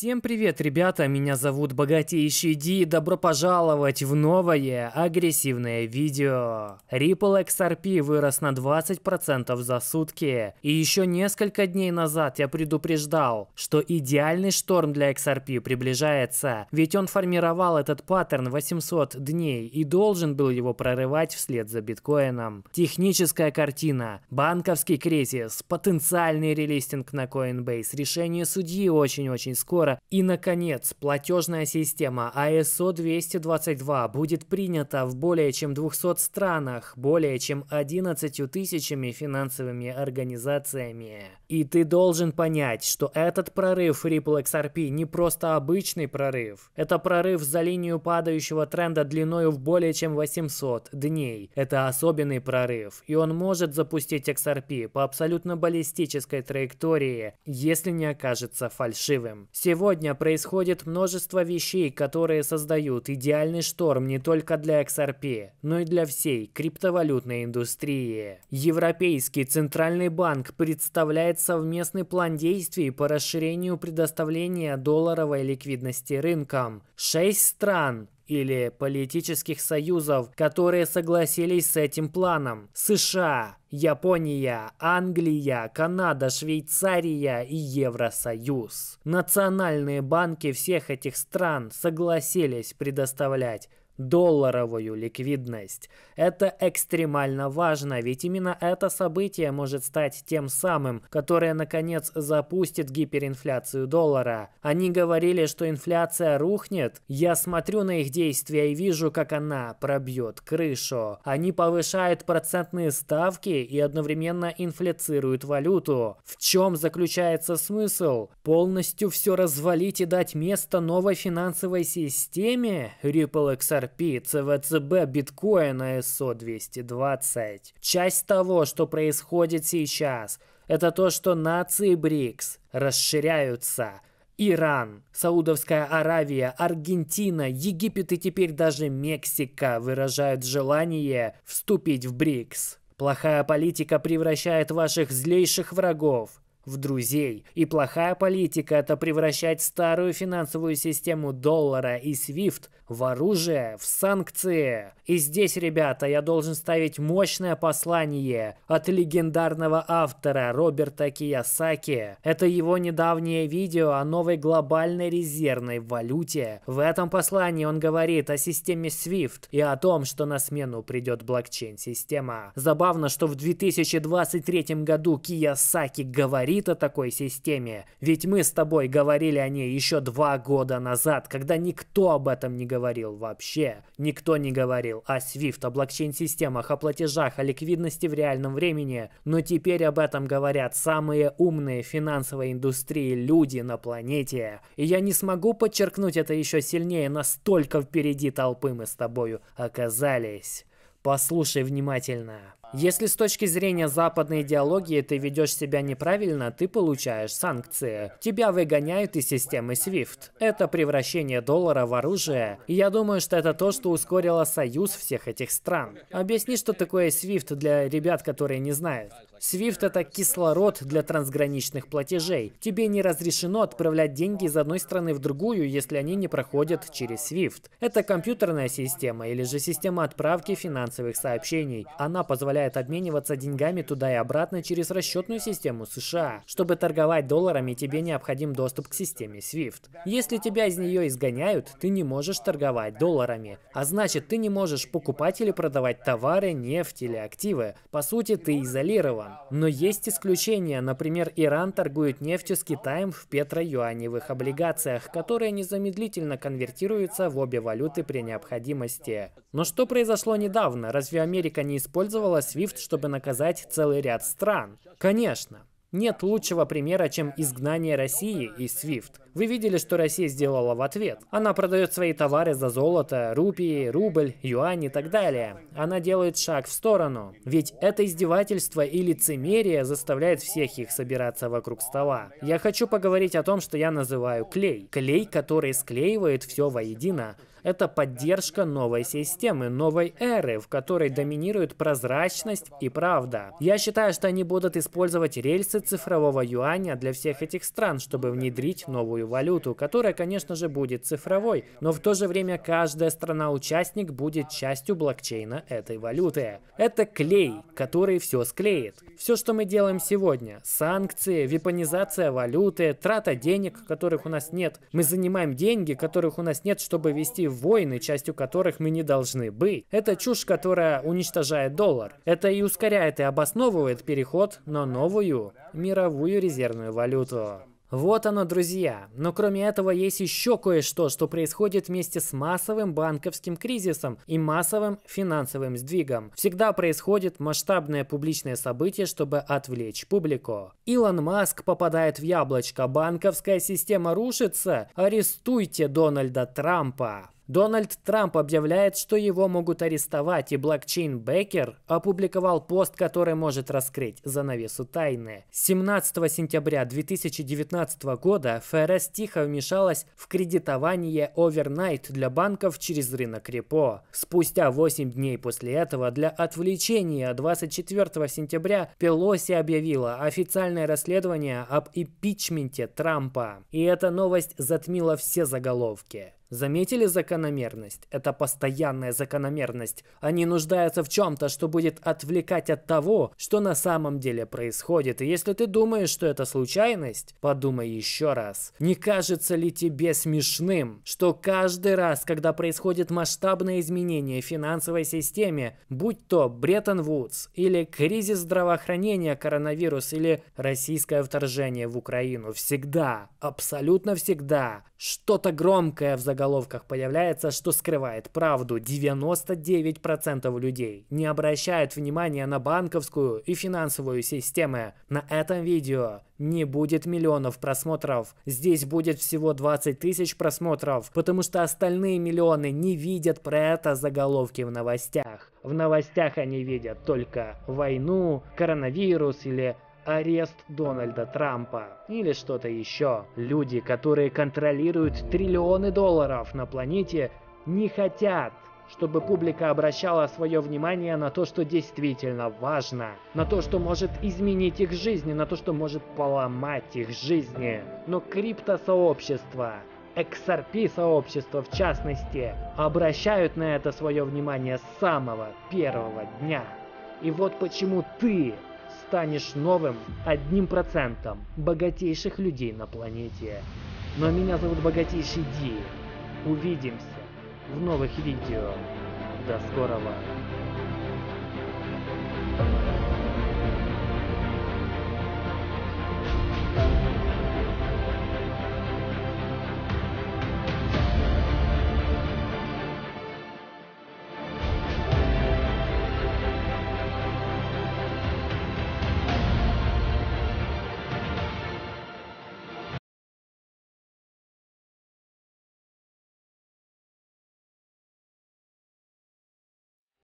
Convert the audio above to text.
Всем привет, ребята! Меня зовут Богатейший Ди и добро пожаловать в новое агрессивное видео. Ripple XRP вырос на 20% за сутки. И еще несколько дней назад я предупреждал, что идеальный шторм для XRP приближается, ведь он формировал этот паттерн 800 дней и должен был его прорывать вслед за биткоином. Техническая картина, банковский кризис, потенциальный релистинг на Coinbase, решение судьи очень-очень скоро евро. И, наконец, платежная система ASO-222 будет принята в более чем 200 странах, более чем 11 тысячами финансовыми организациями. И ты должен понять, что этот прорыв Ripple XRP не просто обычный прорыв. Это прорыв за линию падающего тренда длиною в более чем 800 дней. Это особенный прорыв, и он может запустить XRP по абсолютно баллистической траектории, если не окажется фальшивым. Сегодня Сегодня происходит множество вещей, которые создают идеальный шторм не только для XRP, но и для всей криптовалютной индустрии. Европейский Центральный банк представляет совместный план действий по расширению предоставления долларовой ликвидности рынкам. Шесть стран или политических союзов, которые согласились с этим планом. США, Япония, Англия, Канада, Швейцария и Евросоюз. Национальные банки всех этих стран согласились предоставлять долларовую ликвидность. Это экстремально важно, ведь именно это событие может стать тем самым, которое наконец запустит гиперинфляцию доллара. Они говорили, что инфляция рухнет. Я смотрю на их действия и вижу, как она пробьет крышу. Они повышают процентные ставки и одновременно инфляцируют валюту. В чем заключается смысл? Полностью все развалить и дать место новой финансовой системе? Ripple XRP копии ЦВЦБ биткоина СО-220. Часть того, что происходит сейчас, это то, что нации БРИКС расширяются – Иран, Саудовская Аравия, Аргентина, Египет и теперь даже Мексика выражают желание вступить в БРИКС. Плохая политика превращает ваших злейших врагов в друзей. И плохая политика – это превращать старую финансовую систему доллара и СВИФТ в оружие, в санкции. И здесь, ребята, я должен ставить мощное послание от легендарного автора Роберта Киясаки. Это его недавнее видео о новой глобальной резервной валюте. В этом послании он говорит о системе SWIFT и о том, что на смену придет блокчейн-система. Забавно, что в 2023 году Киясаки говорит о такой системе, ведь мы с тобой говорили о ней еще два года назад, когда никто об этом не говорил говорил вообще. Никто не говорил о SWIFT, о блокчейн-системах, о платежах, о ликвидности в реальном времени. Но теперь об этом говорят самые умные финансовой индустрии люди на планете. И я не смогу подчеркнуть это еще сильнее, настолько впереди толпы мы с тобою оказались. Послушай внимательно. Если с точки зрения западной идеологии ты ведешь себя неправильно, ты получаешь санкции. Тебя выгоняют из системы SWIFT. Это превращение доллара в оружие. И я думаю, что это то, что ускорило союз всех этих стран. Объясни, что такое SWIFT для ребят, которые не знают. SWIFT — это кислород для трансграничных платежей. Тебе не разрешено отправлять деньги из одной страны в другую, если они не проходят через SWIFT. Это компьютерная система или же система отправки финансовых сообщений. Она позволяет позволяет обмениваться деньгами туда и обратно через расчетную систему США. Чтобы торговать долларами, тебе необходим доступ к системе SWIFT. Если тебя из нее изгоняют, ты не можешь торговать долларами. А значит, ты не можешь покупать или продавать товары, нефть или активы. По сути, ты изолирован. Но есть исключения. Например, Иран торгует нефтью с Китаем в петро-юаневых облигациях, которые незамедлительно конвертируются в обе валюты при необходимости. Но что произошло недавно? Разве Америка не использовала SWIFT, чтобы наказать целый ряд стран. Конечно, нет лучшего примера, чем изгнание России из SWIFT. Вы видели, что Россия сделала в ответ. Она продает свои товары за золото, рупии, рубль, юань и так далее. Она делает шаг в сторону. Ведь это издевательство и лицемерие заставляет всех их собираться вокруг стола. Я хочу поговорить о том, что я называю клей. Клей, который склеивает все воедино, это поддержка новой системы, новой эры, в которой доминирует прозрачность и правда. Я считаю, что они будут использовать рельсы цифрового юаня для всех этих стран, чтобы внедрить новую валюту, которая, конечно же, будет цифровой, но в то же время каждая страна-участник будет частью блокчейна этой валюты. Это клей, который все склеит. Все, что мы делаем сегодня, санкции, випонизация валюты, трата денег, которых у нас нет. Мы занимаем деньги, которых у нас нет, чтобы вести войны, частью которых мы не должны быть. Это чушь, которая уничтожает доллар. Это и ускоряет и обосновывает переход на новую мировую резервную валюту. Вот оно, друзья. Но кроме этого есть еще кое-что, что происходит вместе с массовым банковским кризисом и массовым финансовым сдвигом. Всегда происходит масштабное публичное событие, чтобы отвлечь публику. Илон Маск попадает в яблочко, банковская система рушится, арестуйте Дональда Трампа. Дональд Трамп объявляет, что его могут арестовать, и блокчейн Бекер опубликовал пост, который может раскрыть занавесу тайны. 17 сентября 2019 года ФРС тихо вмешалась в кредитование овернайт для банков через рынок репо. Спустя 8 дней после этого для отвлечения 24 сентября Пелоси объявила официальное расследование об импичменте Трампа. И эта новость затмила все заголовки. Заметили закономерность? Это постоянная закономерность. Они нуждаются в чем-то, что будет отвлекать от того, что на самом деле происходит. И если ты думаешь, что это случайность, подумай еще раз. Не кажется ли тебе смешным, что каждый раз, когда происходит масштабное изменение в финансовой системе, будь то Бреттон Вудс или кризис здравоохранения коронавирус или российское вторжение в Украину, всегда, абсолютно всегда, что-то громкое в заголовке заголовках появляется, что скрывает правду. 99% людей не обращают внимания на банковскую и финансовую системы. На этом видео не будет миллионов просмотров. Здесь будет всего 20 тысяч просмотров, потому что остальные миллионы не видят про это заголовки в новостях. В новостях они видят только войну, коронавирус или арест Дональда Трампа или что-то еще. Люди, которые контролируют триллионы долларов на планете, не хотят, чтобы публика обращала свое внимание на то, что действительно важно, на то, что может изменить их жизни, на то, что может поломать их жизни. Но криптосообщество, XRP-сообщество в частности, обращают на это свое внимание с самого первого дня. И вот почему ты станешь новым одним процентом богатейших людей на планете. Но ну, а меня зовут Богатейший Ди. Увидимся в новых видео. До скорого. Thank you.